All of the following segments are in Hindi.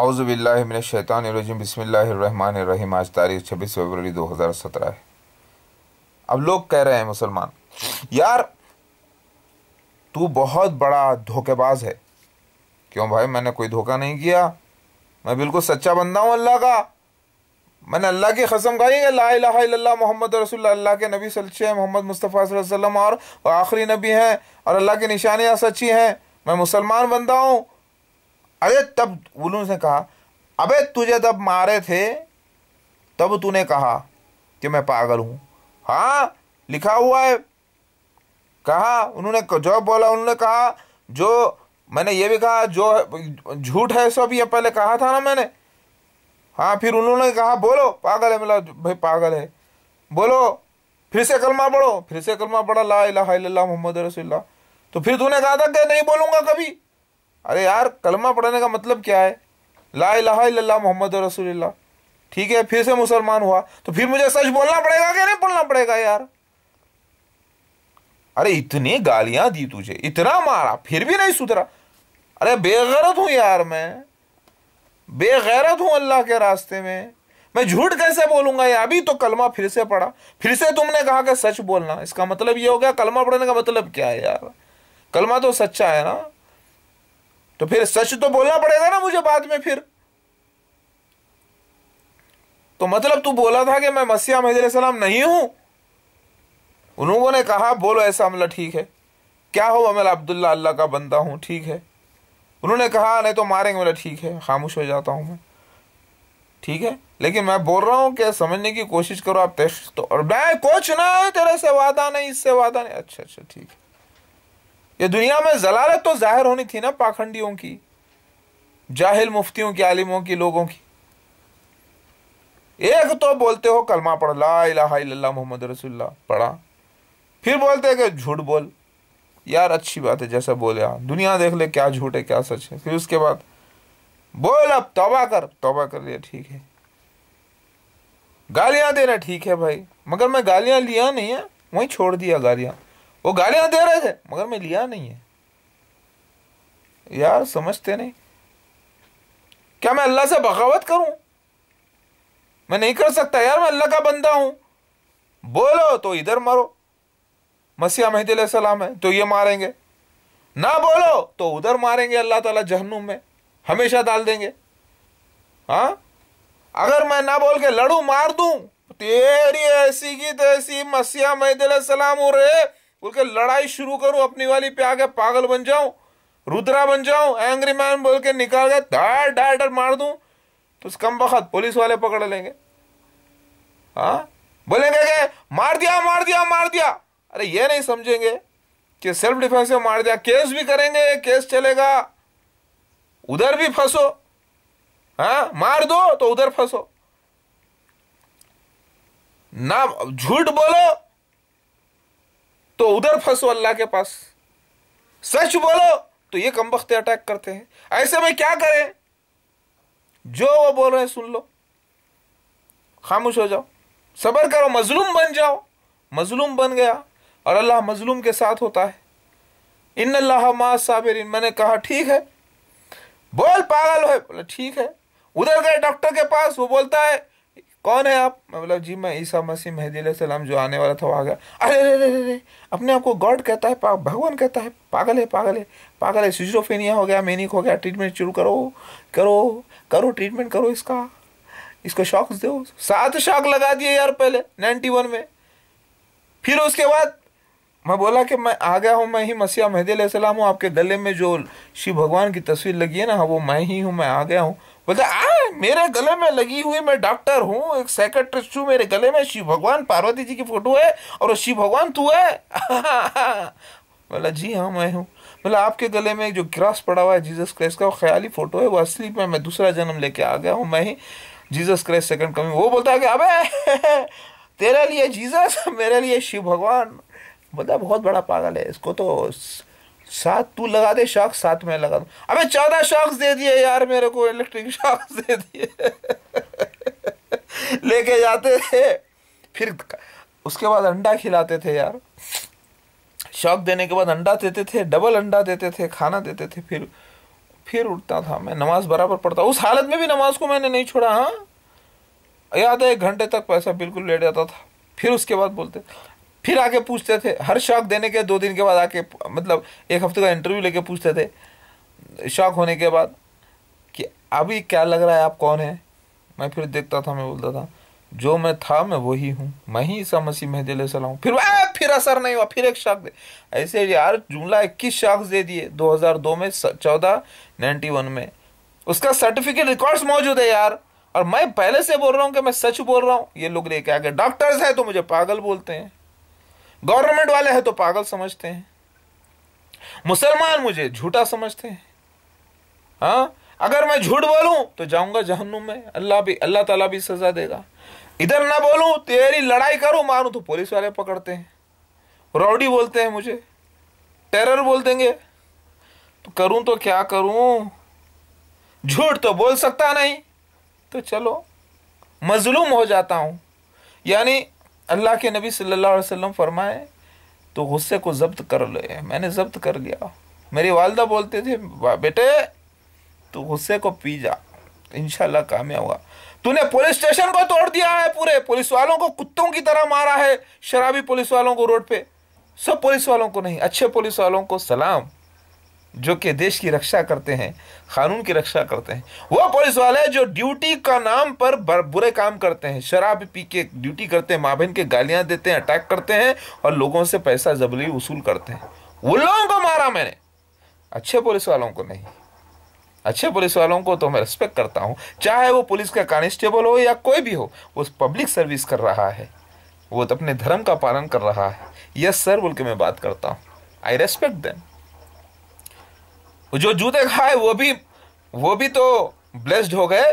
शैतान बसमीम आज तारीख छब्बीस फरवरी दो हज़ार सत्रह है अब लोग कह रहे हैं मुसलमान यार तू बहुत बड़ा धोखेबाज है क्यों भाई मैंने कोई धोखा नहीं किया मैं बिल्कुल सच्चा बंदा हूँ अल्लाह का मैंने अल्लाह की कसम खाई है ला मोहम्मद रसूल अल्लाह के नबी सच्चे हैं मोहम्मद मुस्तफ़ा वसल्लम और आखिरी नबी हैं और अल्लाह की निशानियाँ सच्ची हैं मैं मुसलमान बंदा हूँ अरे तब उलूस ने कहा अबे तुझे तब मारे थे तब तूने कहा कि मैं पागल हूँ हाँ लिखा हुआ है कहा उन्होंने जो बोला उन्होंने कहा जो मैंने ये भी कहा जो झूठ है सब ये पहले कहा था ना मैंने हाँ फिर उन्होंने कहा बोलो पागल है मिला भाई पागल है बोलो फिर से कलमा पढ़ो फिर से कलमा पढ़ा ला इला मोहम्मद रसोल्ला तो फिर तूने कहा था कि नहीं बोलूंगा कभी अरे यार कलमा पढ़ने का मतलब क्या है ला लाला मोहम्मद रसूलुल्लाह ठीक है फिर से मुसलमान हुआ तो फिर मुझे सच बोलना पड़ेगा कि नहीं बोलना पड़ेगा यार अरे इतनी गालियां दी तुझे इतना मारा फिर भी नहीं सुधरा अरे बेगैरत हूं यार मैं बेगैरत हूं अल्लाह के रास्ते में मैं झूठ कैसे बोलूंगा यार अभी तो कलमा फिर से पढ़ा फिर से तुमने कहा कि सच बोलना इसका मतलब ये हो गया कलमा पढ़ने का मतलब क्या है यार कलमा तो सच्चा है ना तो फिर सच तो बोलना पड़ेगा ना मुझे बाद में फिर तो मतलब तू बोला था कि मैं मसीहा सलाम नहीं हूं उन लोगों ने कहा बोलो ऐसा अमला ठीक है क्या हो अमला अब्दुल्ला अल्लाह का बंदा हूं ठीक है उन्होंने कहा नहीं तो मारेंगे बोला ठीक है खामोश हो जाता हूँ मैं ठीक है लेकिन मैं बोल रहा हूँ क्या समझने की कोशिश करो आप तो और मैं कुछ ना तेरे से वादा नहीं इससे वादा नहीं अच्छा अच्छा ठीक है ये दुनिया में जलालत तो जाहिर होनी थी ना पाखंडियों की जाहिल मुफ्तियों की आलिमों की लोगों की एक तो बोलते हो कलमा पढ़ ला इला मोहम्मद रसुल्ला पढ़ा फिर बोलते हैं कि झूठ बोल यार अच्छी बात है जैसा बोले यार दुनिया देख ले क्या झूठ है क्या सच है फिर उसके बाद बोल अब तोबा कर तोबा कर लिया ठीक है गालियां देना ठीक है भाई मगर मैं गालियां लिया नहीं है वहीं छोड़ दिया गालियां वो गालियां दे रहे थे मगर मैं लिया नहीं है यार समझते नहीं क्या मैं अल्लाह से बगावत करूं मैं नहीं कर सकता यार मैं अल्लाह का बंदा हूं बोलो तो इधर मारो मसीहा महदी सलाम है तो ये मारेंगे ना बोलो तो उधर मारेंगे अल्लाह ताला जहनुम में हमेशा डाल देंगे हाँ अगर मैं ना बोल के लड़ू मार दू तो तेरी ऐसी की तैसी मसीहा महदी सलाम उरे बोल के लड़ाई शुरू करो अपनी वाली पे आगे पागल बन जाओ रुद्रा बन जाओ एंग्री मैन बोल के निकाल गए डर डर डर मार दू तो उस कम वक्त पुलिस वाले पकड़ लेंगे हाँ बोलेंगे के, मार दिया मार दिया मार दिया अरे ये नहीं समझेंगे कि सेल्फ डिफेंस में मार दिया केस भी करेंगे केस चलेगा उधर भी फंसो हाँ मार दो तो उधर फंसो ना झूठ बोलो तो उधर फंसो अल्लाह के पास सच बोलो तो ये कम वक्त अटैक करते हैं ऐसे में क्या करें जो वो बोल रहे हैं सुन लो खामोश हो जाओ सबर करो मजलूम बन जाओ मजलूम बन गया और अल्लाह मजलूम के साथ होता है इन अल्लाह मा साबिर मैंने कहा ठीक है बोल पागल है बोले ठीक है उधर गए डॉक्टर के पास वो बोलता है कौन है आप मतलब जी मैं ईसा मसीह महदी सलाम जो आने वाला था वो आ गया अरे अरे अरे अपने आप को गॉड कहता है भगवान कहता है पागल है पागल है पागल है सिजोफेनिया हो गया मेनिक हो गया ट्रीटमेंट शुरू करो करो करो ट्रीटमेंट करो इसका इसको शॉक्स दो सात शॉक लगा दिए यार पहले नाइन्टी वन में फिर उसके बाद मैं बोला कि मैं आ गया हूँ मैं ही मसीहा महदी सलाम हूँ आपके गले में जो शिव भगवान की तस्वीर लगी है ना हाँ, वो मैं ही हूँ मैं आ गया हूँ बोलता आ मेरे गले में लगी हुई मैं डॉक्टर हूँ एक सेक्रेटरिस्ट हूँ मेरे गले में शिव भगवान पार्वती जी की फोटो है और शिव भगवान तू है बोला जी हाँ मैं हूँ बोला आपके गले में जो ग्रास पड़ा हुआ है जीसस क्राइस्ट का वो ख्याली फोटो है वो असली में मैं दूसरा जन्म लेके आ गया हूँ मैं ही जीसस क्राइस्ट सेकंड कमिंग वो बोलता है कि अबे तेरे लिए जीसस मेरे लिए शिव भगवान बोला बहुत बड़ा पागल है इसको तो सात तू लगा दे शॉक्स सात मैं लगा दू अबे चौदह शॉक्स दे दिए यार मेरे को इलेक्ट्रिक शॉक्स दे दिए लेके जाते थे फिर उसके बाद अंडा खिलाते थे यार शॉक देने के बाद अंडा देते थे डबल अंडा देते थे खाना देते थे फिर फिर उठता था मैं नमाज बराबर पढ़ता उस हालत में भी नमाज को मैंने नहीं छोड़ा हाँ याद है एक घंटे तक पैसा बिल्कुल लेट जाता था फिर उसके बाद बोलते फिर आके पूछते थे हर शौक देने के दो दिन के बाद आके मतलब एक हफ्ते का इंटरव्यू लेके पूछते थे शौक होने के बाद कि अभी क्या लग रहा है आप कौन है मैं फिर देखता था मैं बोलता था जो मैं था मैं वही हूँ मैं ही ईसा मसीह महदिल सलाम फिर आ, फिर असर नहीं हुआ फिर एक शख्स दे ऐसे यार जुमला इक्कीस शख्स दे दिए 2002 में चौदह नाइन्टी वन में उसका सर्टिफिकेट रिकॉर्ड्स मौजूद है यार और मैं पहले से बोल रहा हूँ कि मैं सच बोल रहा हूँ ये लोग लेके आगे डॉक्टर्स हैं तो मुझे पागल बोलते हैं गवर्नमेंट वाले हैं तो पागल समझते हैं मुसलमान मुझे झूठा समझते हैं हाँ अगर मैं झूठ बोलूं तो जाऊंगा जहनुम में अल्लाह भी अल्लाह ताला भी सजा देगा इधर ना बोलूं तेरी लड़ाई करूं मारूं तो पुलिस वाले पकड़ते हैं रॉडी बोलते हैं मुझे टेरर बोल देंगे तो करूं तो क्या करूं झूठ तो बोल सकता नहीं तो चलो मजलूम हो जाता हूं यानी अल्लाह के नबी सल्लल्लाहु अलैहि वसल्लम फरमाए तो गुस्से को जब्त कर ले मैंने जब्त कर लिया मेरी वालदा बोलते थे बेटे तू गुस्से को पी जा इनशाला कामयाब होगा तूने पुलिस स्टेशन को तोड़ दिया है पूरे पुलिस वालों को कुत्तों की तरह मारा है शराबी पुलिस वालों को रोड पे सब पुलिस वालों को नहीं अच्छे पुलिस वालों को सलाम जो कि देश की रक्षा करते हैं कानून की रक्षा करते हैं वो पुलिस वाले जो ड्यूटी का नाम पर बुरे काम करते हैं शराब पी के ड्यूटी करते हैं माँ बहन के गालियाँ देते हैं अटैक करते हैं और लोगों से पैसा जबरी वसूल करते हैं उन लोगों को मारा मैंने अच्छे पुलिस वालों को नहीं अच्छे पुलिस वालों को तो मैं रिस्पेक्ट करता हूँ चाहे वो पुलिस का कॉन्स्टेबल हो या कोई भी हो वो पब्लिक सर्विस कर रहा है वो तो अपने धर्म का पालन कर रहा है यस सर बोल के मैं बात करता हूँ आई रेस्पेक्ट देम जो जूते खाए वो भी वो भी तो ब्लेस्ड हो गए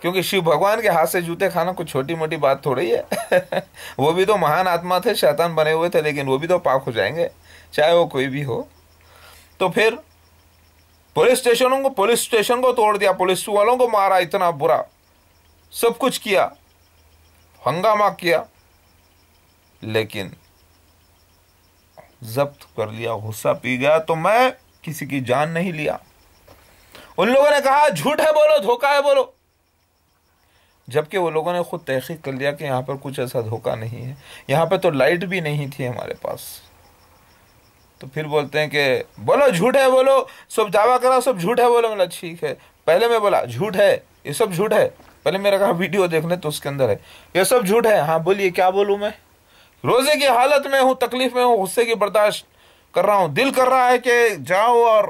क्योंकि शिव भगवान के हाथ से जूते खाना कुछ छोटी मोटी बात थोड़ी है वो भी तो महान आत्मा थे शैतान बने हुए थे लेकिन वो भी तो पाक हो जाएंगे चाहे वो कोई भी हो तो फिर पुलिस स्टेशनों को पुलिस स्टेशन को तोड़ दिया पुलिस वालों को मारा इतना बुरा सब कुछ किया हंगामा किया लेकिन जब्त कर लिया गुस्सा पी गया तो मैं किसी की जान नहीं लिया उन लोगों ने कहा झूठ है बोलो धोखा है बोलो जबकि वो लोगों ने खुद तहकीक कर लिया कि यहां पर कुछ ऐसा धोखा नहीं है यहां पर तो लाइट भी नहीं थी हमारे पास तो फिर बोलते हैं कि बोलो झूठ है बोलो सब दावा करा सब झूठ है बोलो बोला ठीक है पहले मैं बोला झूठ है ये सब झूठ है पहले मेरा कहा वीडियो देखने तो उसके अंदर है ये सब झूठ है हाँ बोलिए क्या बोलूँ मैं रोज़े की हालत में हूँ तकलीफ़ में हूँ गुस्से की बर्दाश्त कर रहा हूँ दिल कर रहा है कि जाओ और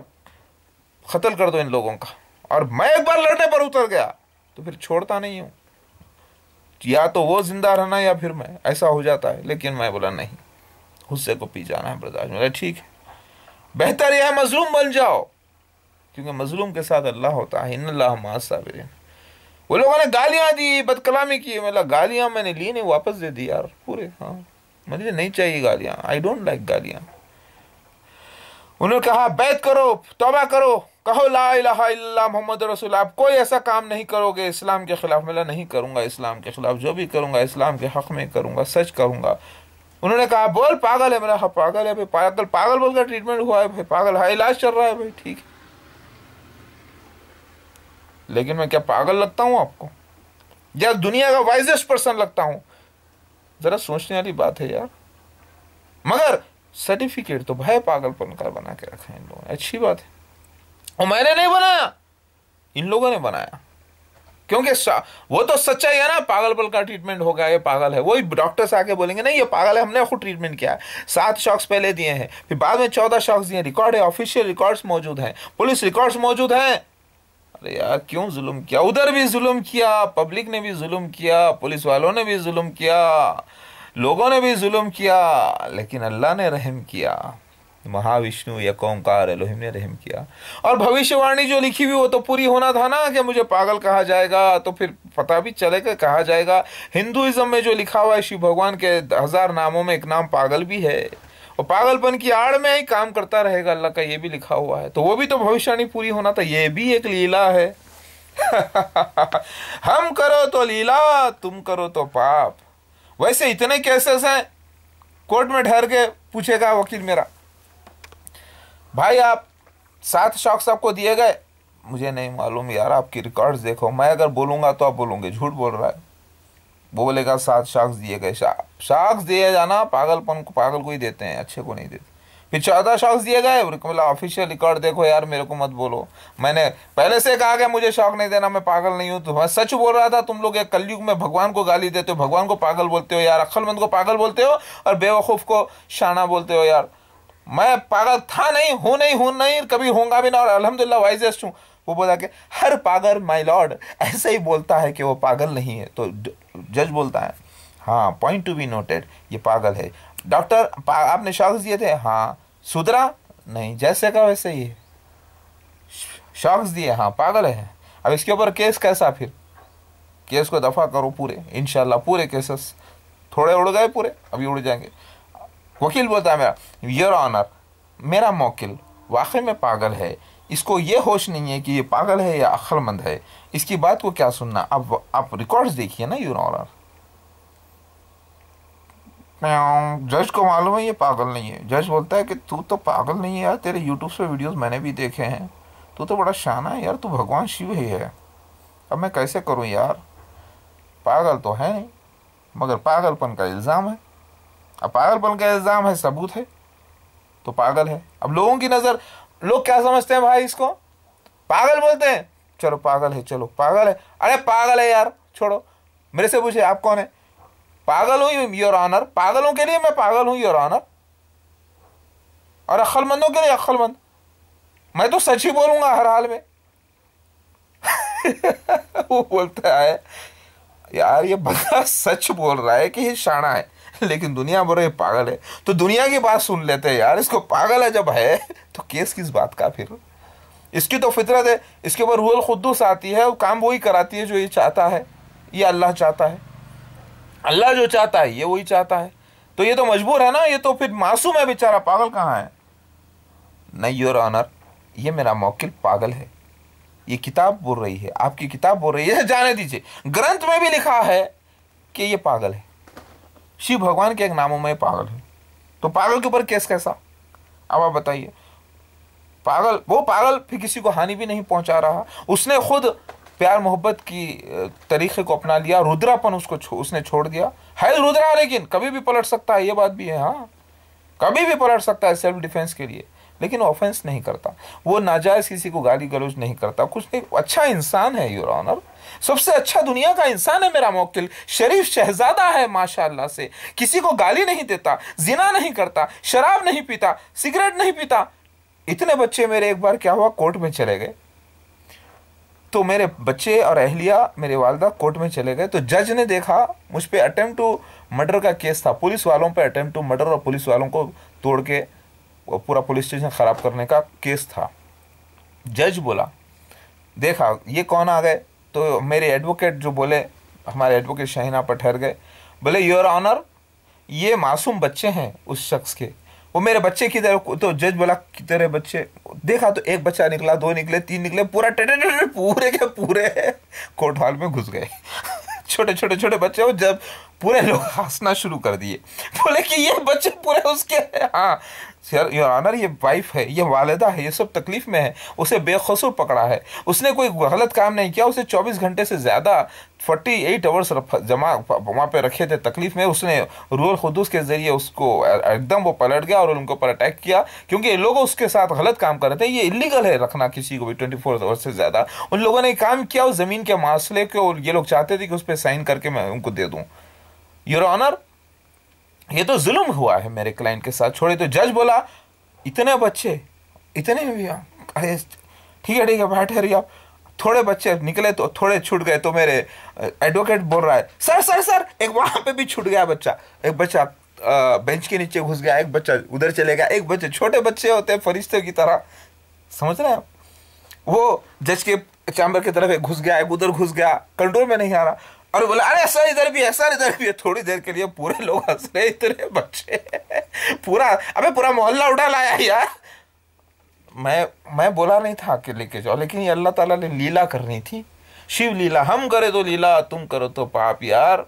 कत्ल कर दो इन लोगों का और मैं एक बार लड़ने पर उतर गया तो फिर छोड़ता नहीं हूँ या तो वो जिंदा रहना या फिर मैं ऐसा हो जाता है लेकिन मैं बोला नहीं गुस्से को पी जाना है बर्दाश्त मेरा ठीक है बेहतर यह मजलूम बन जाओ क्योंकि मजलूम के साथ अल्लाह होता है इन वो लोगों ने गालियाँ दी बदकलामी की मतलब गालियाँ मैंने ली नहीं वापस दे दी यार पूरे हाँ मुझे नहीं चाहिए गालियाँ आई डोंट लाइक गालियाँ उन्होंने कहा बैत करो तोबा करो कहो ला इलाहा मोहम्मद रसूल आप कोई ऐसा काम नहीं करोगे इस्लाम के ख़िलाफ़ मैं नहीं करूंगा इस्लाम के ख़िलाफ़ जो भी करूँगा इस्लाम के हक़ में करूंगा सच करूंगा उन्होंने कहा बोल पागल है मेरा हाँ पागल है भाई पागल पागल बोलकर ट्रीटमेंट हुआ है भाई पागल हाँ इलाज चल रहा है भाई ठीक है लेकिन मैं क्या पागल लगता हूँ आपको या दुनिया का वाइजेस्ट पर्सन लगता हूँ ज़रा सोचने वाली बात है यार मगर सर्टिफिकेट तो भय पागलपन का बना के रखा है इन लोगों ने अच्छी बात है और मैंने नहीं बनाया इन लोगों ने बनाया क्योंकि वो तो सच्चाई है ना पागलपन का ट्रीटमेंट होगा ये पागल है वही डॉक्टर्स आके बोलेंगे नहीं ये पागल है हमने खुद ट्रीटमेंट किया है सात शॉक्स पहले दिए हैं फिर बाद में चौदह शॉक्स दिए रिकॉर्ड है ऑफिशियल रिकॉर्ड्स मौजूद हैं पुलिस रिकॉर्ड्स मौजूद हैं अरे यार क्यों जुल्म किया उधर भी जुल्म किया पब्लिक ने भी जुल्म किया पुलिस वालों ने भी जुल्म किया लोगों ने भी जुल्म किया लेकिन अल्लाह ने रहम किया महाविष्णु या कौमकार एलोहिम ने रहम किया और भविष्यवाणी जो लिखी हुई वो तो पूरी होना था ना कि मुझे पागल कहा जाएगा तो फिर पता भी चलेगा कहा जाएगा हिंदुइज्म में जो लिखा हुआ है शिव भगवान के हज़ार नामों में एक नाम पागल भी है और पागलपन की आड़ में ही काम करता रहेगा अल्लाह का ये भी लिखा हुआ है तो वो भी तो भविष्यवाणी पूरी होना था ये भी एक लीला है हम करो तो लीला तुम करो तो पाप वैसे इतने केसेस हैं कोर्ट में ठहर के पूछेगा वकील मेरा भाई आप सात शॉक्स आपको दिए गए मुझे नहीं मालूम यार आपकी रिकॉर्ड्स देखो मैं अगर बोलूँगा तो आप बोलोगे झूठ बोल रहा है वो बोलेगा सात शाख्स दिए गए शाख्स दिए जाना पागलपन को पागल को ही देते हैं अच्छे को नहीं देते फिर चौदह शॉक्स दिए गए बोला ऑफिशियल रिकॉर्ड देखो यार मेरे को मत बोलो मैंने पहले से कहा गया मुझे शौक नहीं देना मैं पागल नहीं हूँ तो मैं सच बोल रहा था तुम लोग एक कलयुग में भगवान को गाली देते हो भगवान को पागल बोलते हो यार अक्लमंद को पागल बोलते हो और बेवकूफ़ को शाना बोलते हो यार मैं पागल था नहीं हूँ नहीं हूं नहीं कभी होंगे भी ना और अलहमदिल्ला वाइजेस्ट हूँ वो बोला कि हर पागल माई लॉर्ड ऐसे ही बोलता है कि वो पागल नहीं है तो जज बोलता है हाँ पॉइंट टू बी नोटेड ये पागल है डॉक्टर आपने शख्स दिए थे हाँ सुधरा नहीं जैसे का वैसे ही शॉक्स दिए हाँ पागल है अब इसके ऊपर केस कैसा फिर केस को दफा करो पूरे इनशाला पूरे केसेस थोड़े उड़ गए पूरे अभी उड़ जाएंगे वकील बोलता है मेरा योर ऑनर मेरा मोकिल वाकई में पागल है इसको ये होश नहीं है कि ये पागल है या अक्लमंद है इसकी बात को क्या सुनना अब आप रिकॉर्ड्स देखिए ना योर ऑनर जज को मालूम है ये पागल नहीं है जज बोलता है कि तू तो पागल नहीं है यार तेरे यूट्यूब पे वीडियोस मैंने भी देखे हैं तू तो बड़ा शाना है यार तू भगवान शिव ही है अब मैं कैसे करूँ यार पागल तो है नहीं मगर पागलपन का इल्ज़ाम है अब पागलपन का इल्ज़ाम है सबूत है तो पागल है अब लोगों की नज़र लोग क्या समझते हैं भाई इसको पागल बोलते हैं चलो पागल है चलो पागल है अरे पागल है यार छोड़ो मेरे से पूछे आप कौन है पागल हूं योर ऑनर पागलों के लिए मैं पागल हूं योर ऑनर और अक्लमंदों के लिए अक्लमंद मैं तो सच ही बोलूंगा हर हाल में वो बोलता है यार ये बंदा सच बोल रहा है कि ये शाणा है लेकिन दुनिया बोल रही पागल है तो दुनिया की बात सुन लेते हैं यार इसको पागल है जब है तो केस किस बात का फिर इसकी तो फितरत है इसके ऊपर रूहल खुदूस आती है और काम वही कराती है जो ये चाहता है ये अल्लाह चाहता है अल्लाह जो चाहता है ये वही चाहता है तो ये तो मजबूर है ना ये तो फिर मासूम है बेचारा पागल कहाँ है नहीं योर ऑनर ये मेरा मौकिल पागल है ये किताब बोल रही है आपकी किताब बोल रही है जाने दीजिए ग्रंथ में भी लिखा है कि ये पागल है शिव भगवान के एक नामों में पागल है तो पागल के ऊपर केस कैसा अब आप बताइए पागल वो पागल फिर किसी को हानि भी नहीं पहुंचा रहा उसने खुद प्यार मोहब्बत की तरीके को अपना लिया रुद्रापन उसको छो, उसने छोड़ दिया है तो रुद्रा लेकिन कभी भी पलट सकता है ये बात भी है हाँ कभी भी पलट सकता है सेल्फ डिफेंस के लिए लेकिन ऑफेंस नहीं करता वो नाजायज़ किसी को गाली गलौज नहीं करता कुछ नहीं अच्छा इंसान है योर ऑनर सबसे अच्छा दुनिया का इंसान है मेरा मोकिल शरीफ शहजादा है माशाल्लाह से किसी को गाली नहीं देता जिना नहीं करता शराब नहीं पीता सिगरेट नहीं पीता इतने बच्चे मेरे एक बार क्या हुआ कोर्ट में चले गए तो मेरे बच्चे और अहलिया मेरे वालदा कोर्ट में चले गए तो जज ने देखा मुझ पर अटैम्प्ट टू मर्डर का केस था पुलिस वालों पर अटैम्प्ट टू मर्डर और पुलिस वालों को तोड़ के पूरा पुलिस स्टेशन ख़राब करने का केस था जज बोला देखा ये कौन आ गए तो मेरे एडवोकेट जो बोले हमारे एडवोकेट शाहिना पर ठहर गए बोले योर ऑनर ये मासूम बच्चे हैं उस शख्स के वो मेरे बच्चे किधर तो जज बोला कि तेरे बच्चे देखा तो एक बच्चा निकला दो निकले तीन निकले पूरा टेटे पूरे के पूरे हॉल में घुस गए छोटे छोटे छोटे बच्चे जब पूरे लोग हंसना शुरू कर दिए बोले कि ये बच्चे पूरे उसके हाँ सर योर आनर ये वाइफ है ये वालदा है ये सब तकलीफ़ में है उसे बेकसूर पकड़ा है उसने कोई गलत काम नहीं किया उसे 24 घंटे से ज़्यादा 48 एट आवर्स जमा वहाँ पे रखे थे तकलीफ़ में उसने रूल खुदूस के ज़रिए उसको एकदम वो पलट गया और उनके ऊपर अटैक किया क्योंकि ये लोग उसके साथ गलत काम कर रहे थे ये इलीगल है रखना किसी को भी ट्वेंटी फोर आवर्स से ज़्यादा उन लोगों ने काम किया उस ज़मीन के मासले को ये लोग चाहते थे कि उस पर साइन करके मैं उनको दे दूँ योर ऑनर ये तो जुल्म हुआ है मेरे क्लाइंट के साथ छोड़े तो जज बोला इतने बच्चे इतने भी अरे ठीक है ठीक है बैठे रही आप थोड़े बच्चे निकले तो थोड़े छूट गए तो मेरे एडवोकेट बोल रहा है सर सर सर एक वहां पे भी छूट गया बच्चा एक बच्चा बेंच के नीचे घुस गया एक बच्चा उधर चले गया एक बच्चे छोटे बच्चे होते हैं फरिश्ते की तरह समझ रहे हैं वो जज के चैम्बर की तरफ घुस गया एक उधर घुस गया कंट्रोल में नहीं आ रहा और बोला अरे सर इधर भी है सर इधर भी है थोड़ी देर के लिए पूरे लोग हंस रहे इतने बच्चे पूरा अबे पूरा मोहल्ला उठा लाया यार मैं मैं बोला नहीं था कि लेके जाओ लेकिन ये अल्लाह ताला ने लीला करनी थी शिव लीला हम करे तो लीला तुम करो तो पाप यार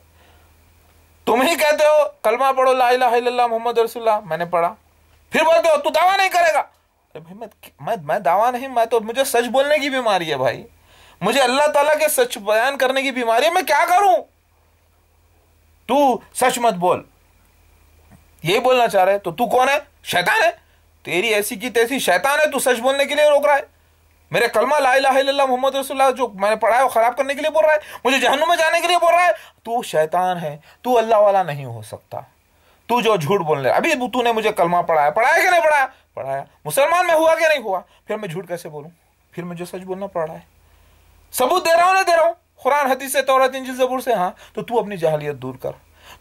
तुम ही कहते हो कलमा पढ़ो ला इला मोहम्मद रसुल्ला मैंने पढ़ा फिर बोलते हो तू दावा नहीं करेगा भाई मैं मैं दावा नहीं मैं तो मुझे सच बोलने की बीमारी है भाई मुझे अल्लाह ताला के सच बयान करने की बीमारी है मैं क्या करूं तू सच मत बोल यही बोलना चाह रहे तो तू कौन है शैतान है तेरी ऐसी की तैसी शैतान है तू सच बोलने के लिए रोक रहा है मेरे कलमा ला ला मोहम्मद रसुल्ला जो मैंने पढ़ा है वो ख़राब करने के लिए बोल रहा है मुझे जहनु में जाने के लिए बोल रहा है तू शैतान है तू अल्लाह वाला नहीं हो सकता तू जो झूठ बोल बोलने अभी तूने मुझे कलमा पढ़ाया पढ़ाया कि नहीं पढ़ाया पढ़ाया मुसलमान में हुआ कि नहीं हुआ फिर मैं झूठ कैसे बोलूँ फिर मुझे सच बोलना पड़ रहा है सबूत दे रहा हूं ना दे रहा हूं कुरान हदीस से तौरात इंजिल जबूर से हाँ तो तू अपनी जहलियत दूर कर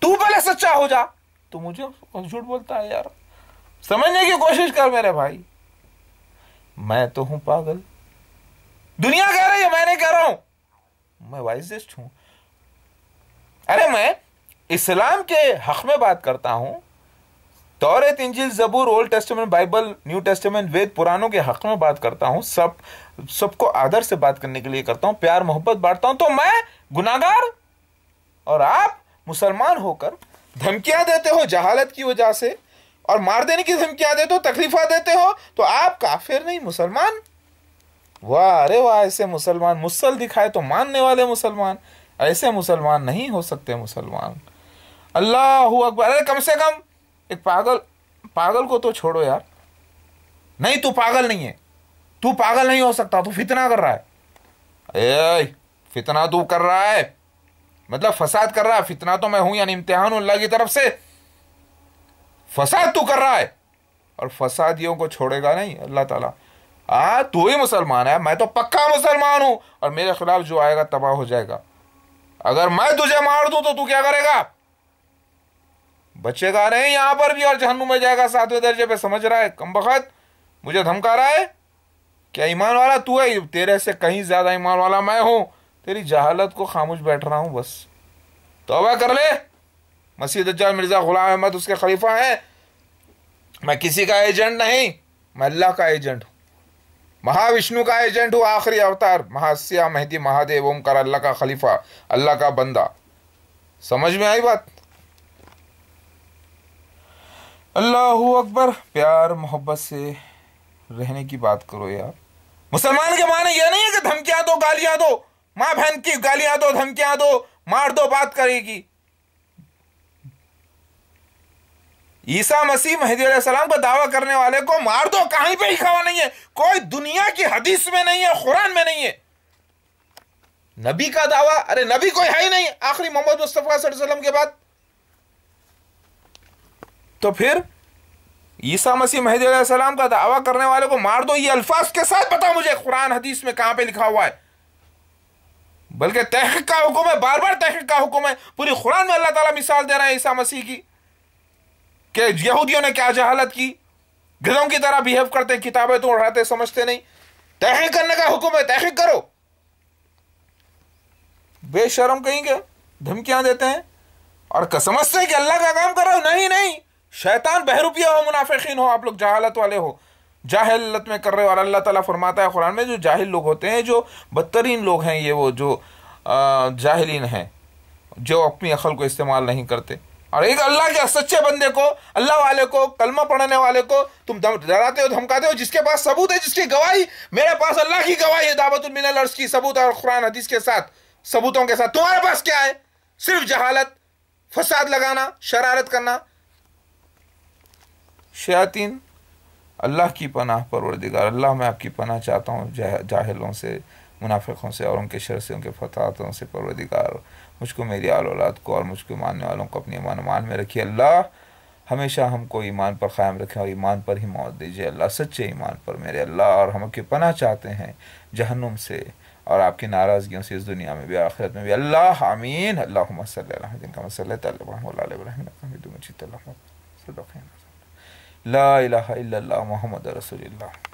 तू पहले सच्चा हो जा तो मुझे झूठ बोलता है यार समझने की कोशिश कर मेरे भाई मैं तो हूं पागल दुनिया कह रही है मैं नहीं कह रहा हूं मैं वाइजेस्ट हूं अरे मैं इस्लाम के हक में बात करता हूं तौरत इंजिल जबूर Old Testament Bible New Testament Veda पुरानों के हक में बात करता हूँ सब सबको आदर से बात करने के लिए करता हूँ प्यार मोहब्बत बांटता हूँ तो मैं गुनागार और आप मुसलमान होकर धमकियां देते हो जहालत की वजह से और मार देने की धमकियां देते हो तकलीफा देते हो तो आप काफिर नहीं मुसलमान वाह अरे वाह ऐसे मुसलमान मुसल दिखाए तो मानने वाले मुसलमान ऐसे मुसलमान नहीं हो सकते मुसलमान अल्लाह अकबर अरे कम से कम एक पागल पागल को तो छोड़ो यार नहीं तू पागल नहीं है तू पागल नहीं हो सकता तू फितना कर रहा है ए फितना तू कर रहा है मतलब फसाद कर रहा है फितना तो मैं हूं यानी इम्तिहान अल्लाह की तरफ से फसाद तू कर रहा है और फसादियों को छोड़ेगा नहीं अल्लाह ताला आ तू ही मुसलमान है मैं तो पक्का मुसलमान हूं और मेरे खिलाफ जो आएगा तबाह हो जाएगा अगर मैं तुझे मार दूं तो तू क्या करेगा बचेगा नहीं यहां पर भी और जहनुम में जाएगा सातवें दर्जे पे समझ रहा है कम बखत मुझे धमका रहा है क्या ईमान वाला तू है तेरे से कहीं ज्यादा ईमान वाला मैं हूं तेरी जहालत को खामोश बैठ रहा हूं बस तोबा कर ले मसीद मिर्जा गुलाम अहमद उसके खलीफा है मैं किसी का एजेंट नहीं मैं अल्लाह का एजेंट हूँ महाविष्णु का एजेंट हूँ आखिरी अवतार महास्या मेहदी महादेव ओमकार अल्लाह का खलीफा अल्लाह का बंदा समझ में आई बात अल्लाह अकबर प्यार मोहब्बत से रहने की बात करो यार मुसलमान के माने ये नहीं है कि धमकियां दो गालियां दो माँ बहन की गालियां दो धमकियां दो मार दो बात करेगी ईसा मसीह महदी सलाम का दावा करने वाले को मार दो कहीं पे ही खवा नहीं है कोई दुनिया की हदीस में नहीं है कुरान में नहीं है नबी का दावा अरे नबी कोई है ही नहीं आखिरी मोहम्मद मुस्तफ़ा के बाद तो फिर ईसा मसीह महदीम का दावा करने वाले को मार दो ये अल्फाज के साथ बताओ मुझे कुरान हदीस में कहां पे लिखा हुआ है बल्कि तहक का हुक्म है बार बार तहक का हुक्म है पूरी कुरान में अल्लाह ताला मिसाल दे रहे हैं ईसा मसीह की कि यहूदियों ने क्या जहालत की गधों की तरह बिहेव करते किताबें तो उड़ाते समझते नहीं तहक करने का हुक्म है तहक करो बेशरम कहेंगे धमकियां देते हैं और समझते हैं कि अल्लाह का काम करो नहीं नहीं शैतान बहरूपिया हो मुनाफिकीन हो आप लोग जहालत वाले हो जाहलत में कर रहे हो और अल्लाह ताला फरमाता है कुरान में जो जाहिल लोग होते हैं जो बदतरीन लोग हैं ये वो जो जाहलीन हैं जो अपनी अकल को इस्तेमाल नहीं करते और एक अल्लाह के सच्चे बंदे को अल्लाह वाले को कलमा पढ़ने वाले को तुम डराते हो धमकाते हो जिसके पास सबूत है जिसकी गवाही मेरे पास अल्लाह की गवाही है दावतुल अर्ज की सबूत और कुरान हदीस के साथ सबूतों के साथ तुम्हारे पास क्या है सिर्फ जहालत फसाद लगाना शरारत करना शयातिन अल्लाह की पनाह परवरदिगार अल्लाह मैं आपकी पनाह चाहता हूँ जा, जाहिलों से मुनाफिकों से और उनके शर से उनके फतहतों से परवरदिगार मुझको मेरी आल औलाद को और मुझको मानने वालों को अपने ईमान मान में रखिए अल्लाह हमेशा हमको ईमान पर क़ायम रखें और ईमान पर ही मौत दीजिए अल्लाह सच्चे ईमान पर मेरे अल्लाह और हम आपकी पनाह चाहते हैं जहनुम से और आपकी नाराज़गियों से इस दुनिया में भी आखिरत में भी अल्लाह आमीन अल्लाह सल जिनका मसल तब्रहमद لا إله إلا الله محمد رسول الله